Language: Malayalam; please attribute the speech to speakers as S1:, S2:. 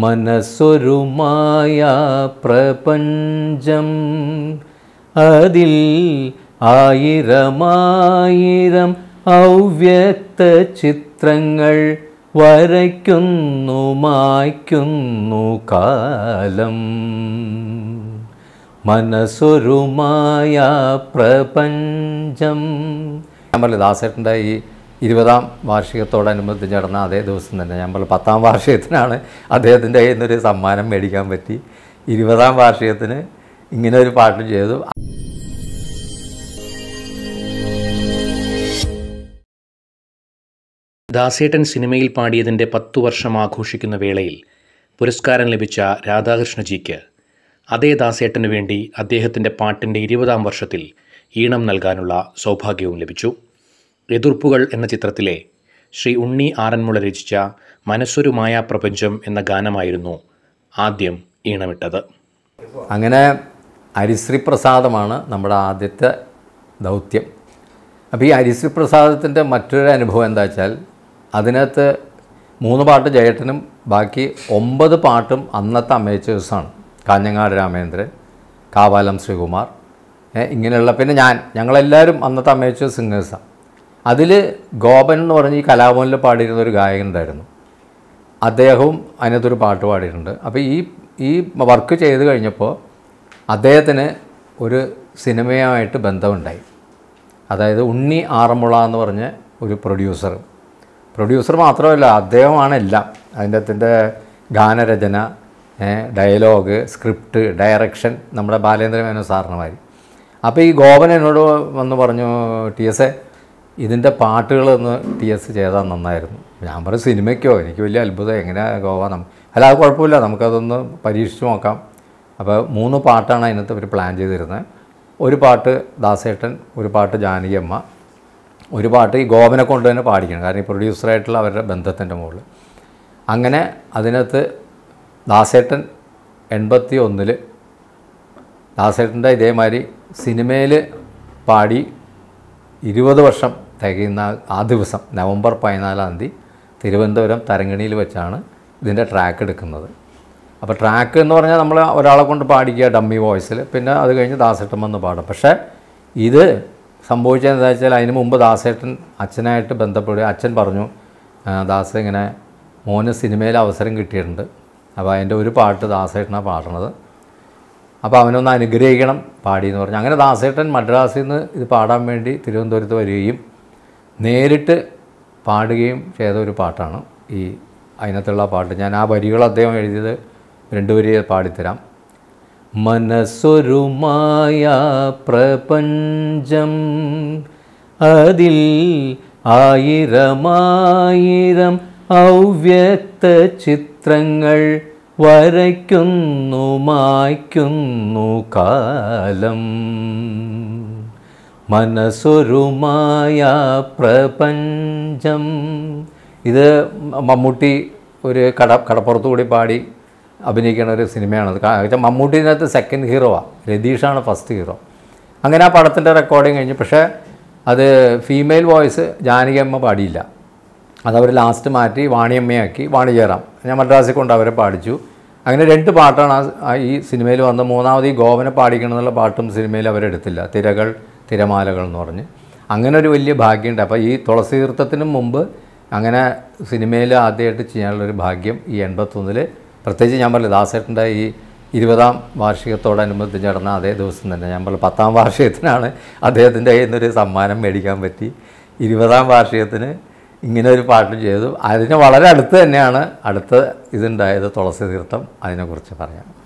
S1: മനസ്സൊരുമായ പ്രപഞ്ചം അതിൽ ആയിരമായിരം അവ്യക്ത ചിത്രങ്ങൾ വരയ്ക്കുന്നു മായ്ക്കുന്നു കാലം മനസ്സൊരുമായ പ്രപഞ്ചം ഞാൻ പറഞ്ഞത് ദാസേട്ടൻ്റെ ഈ ഇരുപതാം വാർഷികത്തോടനുബന്ധിച്ച് നടന്ന അതേ ദിവസം തന്നെ ഞാൻ പറഞ്ഞു പത്താം വാർഷികത്തിനാണ് അദ്ദേഹത്തിൻ്റെ കയ്യിൽ നിന്നൊരു സമ്മാനം മേടിക്കാൻ പറ്റി ഇരുപതാം വാർഷികത്തിന് ഇങ്ങനെ ഒരു പാട്ട് ചെയ്തു ദാസേട്ടൻ സിനിമയിൽ പാടിയതിൻ്റെ പത്തു വർഷം ആഘോഷിക്കുന്ന വേളയിൽ പുരസ്കാരം ലഭിച്ച രാധാകൃഷ്ണജിക്ക് അതേ ദാസേട്ടന് വേണ്ടി അദ്ദേഹത്തിൻ്റെ പാട്ടിൻ്റെ ഇരുപതാം വർഷത്തിൽ ഈണം നൽകാനുള്ള സൗഭാഗ്യവും ലഭിച്ചു എതിർപ്പുകൾ എന്ന ചിത്രത്തിലെ ശ്രീ ഉണ്ണി ആറന്മുള രചിച്ച മനസ്സൊരു മായാപ്രപഞ്ചം എന്ന ഗാനമായിരുന്നു ആദ്യം ഈണമിട്ടത് അങ്ങനെ അരിശ്രീ പ്രസാദമാണ് നമ്മുടെ ആദ്യത്തെ ദൗത്യം അപ്പോൾ ഈ അരിശ്രീ പ്രസാദത്തിൻ്റെ മറ്റൊരു അനുഭവം എന്താ വെച്ചാൽ അതിനകത്ത് മൂന്ന് പാട്ട് ജയേട്ടനും ബാക്കി ഒമ്പത് പാട്ടും അന്നത്തെ അമേച്ചേഴ്സാണ് കാഞ്ഞങ്ങാട് രാമേന്ദ്രൻ കാവാലം ശ്രീകുമാർ ഇങ്ങനെയുള്ള പിന്നെ ഞാൻ ഞങ്ങളെല്ലാവരും അന്നത്തെ അമേച്ചേഴ്സ് സിംഗേഴ്സാണ് അതിൽ ഗോപൻ എന്ന് പറഞ്ഞ് ഈ കലാഭവനിൽ പാടിയിരുന്ന ഒരു ഗായകൻ ഉണ്ടായിരുന്നു അദ്ദേഹവും അതിനകത്തൊരു പാട്ട് പാടിയിട്ടുണ്ട് അപ്പോൾ ഈ ഈ വർക്ക് ചെയ്ത് കഴിഞ്ഞപ്പോൾ അദ്ദേഹത്തിന് ഒരു സിനിമയുമായിട്ട് ബന്ധമുണ്ടായി അതായത് ഉണ്ണി ആറന്മുള എന്ന് പറഞ്ഞ ഒരു പ്രൊഡ്യൂസർ പ്രൊഡ്യൂസർ മാത്രമല്ല അദ്ദേഹമാണ് എല്ലാം അതിൻ്റെ അതിൻ്റെ ഗാനരചന ഡയലോഗ് സ്ക്രിപ്റ്റ് ഡയറക്ഷൻ നമ്മുടെ ബാലേന്ദ്രമേനോ മേനോ സാറിന് മാതിരി അപ്പോൾ ഈ ഗോപൻ എന്നോട് വന്ന് പറഞ്ഞു ടി എസ് എ ഇതിൻ്റെ പാട്ടുകളൊന്ന് ടി എസ് ചെയ്താൽ നന്നായിരുന്നു ഞാൻ പറഞ്ഞു സിനിമയ്ക്കോ എനിക്ക് വലിയ അത്ഭുതം എങ്ങനെ ഗോവ നമുക്ക് അല്ല അത് കുഴപ്പമില്ല നമുക്കതൊന്ന് പരീക്ഷിച്ച് നോക്കാം അപ്പോൾ മൂന്ന് പാട്ടാണ് അതിനകത്ത് അവർ പ്ലാൻ ചെയ്തിരുന്നത് ഒരു പാട്ട് ദാസേട്ടൻ ഒരു പാട്ട് ജാനകിയമ്മ ഒരു പാട്ട് ഈ ഗോവനെ കൊണ്ട് തന്നെ പാടിക്കണം കാരണം ഈ പ്രൊഡ്യൂസറായിട്ടുള്ള അവരുടെ ബന്ധത്തിൻ്റെ മുകളിൽ അങ്ങനെ അതിനകത്ത് ദാസേട്ടൻ എൺപത്തി ഒന്നിൽ ദാസേട്ടൻ്റെ ഇതേമാതിരി സിനിമയിൽ പാടി ഇരുപത് വർഷം തികയുന്ന ആ ദിവസം നവംബർ പതിനാലാം തീയതി തിരുവനന്തപുരം തരങ്കണിയിൽ വെച്ചാണ് ഇതിൻ്റെ ട്രാക്ക് എടുക്കുന്നത് അപ്പോൾ ട്രാക്ക് എന്ന് പറഞ്ഞാൽ നമ്മൾ ഒരാളെ കൊണ്ട് പാടിക്കുക ഡമ്മി വോയിസിൽ പിന്നെ അത് കഴിഞ്ഞ് ദാസേട്ടൻ വന്ന് പാടും പക്ഷേ ഇത് സംഭവിച്ചത് വെച്ചാൽ അതിന് മുമ്പ് ദാസേട്ടൻ അച്ഛനായിട്ട് ബന്ധപ്പെടുക അച്ഛൻ പറഞ്ഞു ദാസ ഇങ്ങനെ മോന് സിനിമയിൽ അവസരം കിട്ടിയിട്ടുണ്ട് അപ്പോൾ അതിൻ്റെ ഒരു പാട്ട് ദാസേട്ടനാണ് പാടണത് അപ്പോൾ അവനൊന്ന് അനുഗ്രഹിക്കണം പാടിയെന്ന് പറഞ്ഞു അങ്ങനെ ദാസേട്ടൻ മദ്രാസിൽ നിന്ന് ഇത് പാടാൻ വേണ്ടി തിരുവനന്തപുരത്ത് വരികയും നേരിട്ട് പാടുകയും ചെയ്ത ഒരു പാട്ടാണ് ഈ അതിനകത്തുള്ള പാട്ട് ഞാൻ ആ വരികൾ അദ്ദേഹം എഴുതിയത് രണ്ടു വരി പാടിത്തരാം മനസ്സൊരുമായ പ്രപഞ്ചം അതിൽ ആയിരമായിരം അവ്യക്ത ചിത്രങ്ങൾ വരയ്ക്കുന്നു മായ്ക്കുന്നു കാലം മനസ്സൊരുമായ പ്രപഞ്ചം ഇത് മമ്മൂട്ടി ഒരു കട കടപ്പുറത്തു കൂടി പാടി അഭിനയിക്കുന്ന ഒരു സിനിമയാണത് മമ്മൂട്ടിനകത്ത് സെക്കൻഡ് ഹീറോവാണ് രതീഷാണ് ഫസ്റ്റ് ഹീറോ അങ്ങനെ ആ പടത്തിൻ്റെ റെക്കോർഡിങ് കഴിഞ്ഞു പക്ഷേ അത് ഫീമെയിൽ വോയിസ് ജാനകിയമ്മ പാടിയില്ല അതവർ ലാസ്റ്റ് മാറ്റി വാണിയമ്മയാക്കി വാണിജയറാം ഞാൻ മദ്രാസിൽ കൊണ്ട് അവരെ പാടിച്ചു അങ്ങനെ രണ്ട് പാട്ടാണ് ആ ഈ സിനിമയിൽ വന്ന മൂന്നാമത് ഈ ഗോവനെ പാടിക്കണമെന്നുള്ള പാട്ടും സിനിമയിൽ അവരെടുത്തില്ല തിരകൾ തിരമാലകൾ എന്ന് പറഞ്ഞ് അങ്ങനെ ഒരു വലിയ ഭാഗ്യമുണ്ട് അപ്പോൾ ഈ തുളസി തീർത്ഥത്തിനും മുമ്പ് അങ്ങനെ സിനിമയിൽ ആദ്യമായിട്ട് ചെയ്യാനുള്ളൊരു ഭാഗ്യം ഈ എൺപത്തൊന്നിൽ പ്രത്യേകിച്ച് ഞാൻ പറഞ്ഞു ദാസേട്ടൻ്റെ ഈ ഇരുപതാം വാർഷികത്തോടനുബന്ധിച്ച് നടന്ന അതേ ദിവസം തന്നെ ഞാൻ പറഞ്ഞു പത്താം വാർഷികത്തിനാണ് അദ്ദേഹത്തിൻ്റെ കയ്യിൽ നിന്നൊരു സമ്മാനം മേടിക്കാൻ പറ്റി ഇരുപതാം വാർഷികത്തിന് ഇങ്ങനെ ഒരു പാട്ട് ചെയ്തു അതിന് വളരെ അടുത്ത് തന്നെയാണ് അടുത്ത ഇതുണ്ടായത് തുളസി തീർത്ഥം അതിനെക്കുറിച്ച് പറയാം